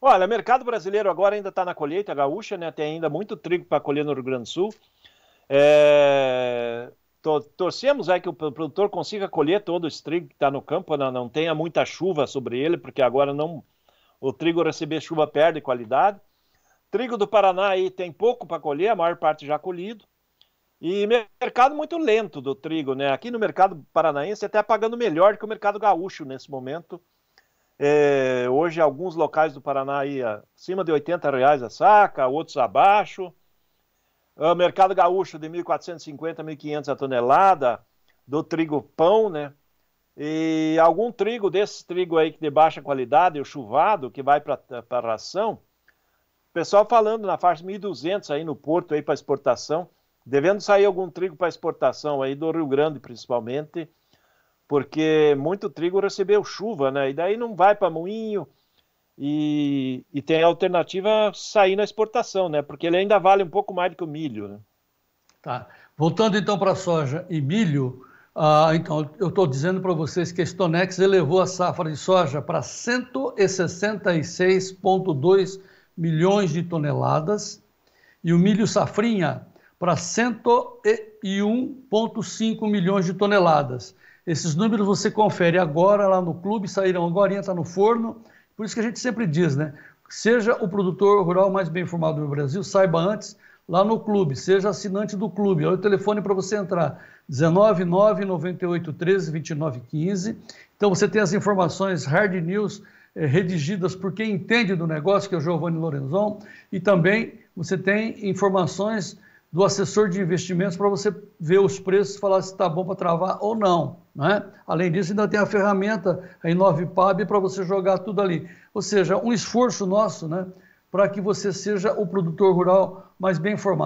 Olha, mercado brasileiro agora ainda está na colheita gaúcha, né? Tem ainda muito trigo para colher no Rio Grande do Sul. É... Torcemos aí que o produtor consiga colher todo esse trigo que está no campo, não, né? não tenha muita chuva sobre ele, porque agora não o trigo receber chuva perde qualidade. Trigo do Paraná aí tem pouco para colher, a maior parte já colhido. E mercado muito lento do trigo, né? Aqui no mercado paranaense até pagando melhor que o mercado gaúcho nesse momento é, hoje, alguns locais do Paraná aí acima de 80 reais a saca, outros abaixo. O ah, mercado gaúcho de 1.450, 1.500 a tonelada do trigo pão, né? E algum trigo desse trigo aí de baixa qualidade, o chuvado, que vai para a ração, pessoal falando na faixa de 1.200 aí no porto aí para exportação, devendo sair algum trigo para exportação aí do Rio Grande principalmente, porque muito trigo recebeu chuva, né? E daí não vai para moinho e, e tem a alternativa sair na exportação, né? Porque ele ainda vale um pouco mais do que o milho, né? Tá. Voltando então para soja e milho, ah, então eu estou dizendo para vocês que a Stonex elevou a safra de soja para 166,2 milhões de toneladas e o milho safrinha para 101,5 milhões de toneladas. Esses números você confere agora lá no clube, saíram agora, está no forno. Por isso que a gente sempre diz, né? Seja o produtor rural mais bem informado do Brasil, saiba antes lá no clube, seja assinante do clube. Olha o telefone para você entrar: 199 Então você tem as informações hard news eh, redigidas por quem entende do negócio, que é o Giovanni Lorenzon, e também você tem informações do assessor de investimentos para você ver os preços, falar se está bom para travar ou não. Né? Além disso, ainda tem a ferramenta a InovPab para você jogar tudo ali. Ou seja, um esforço nosso né, para que você seja o produtor rural mais bem informado.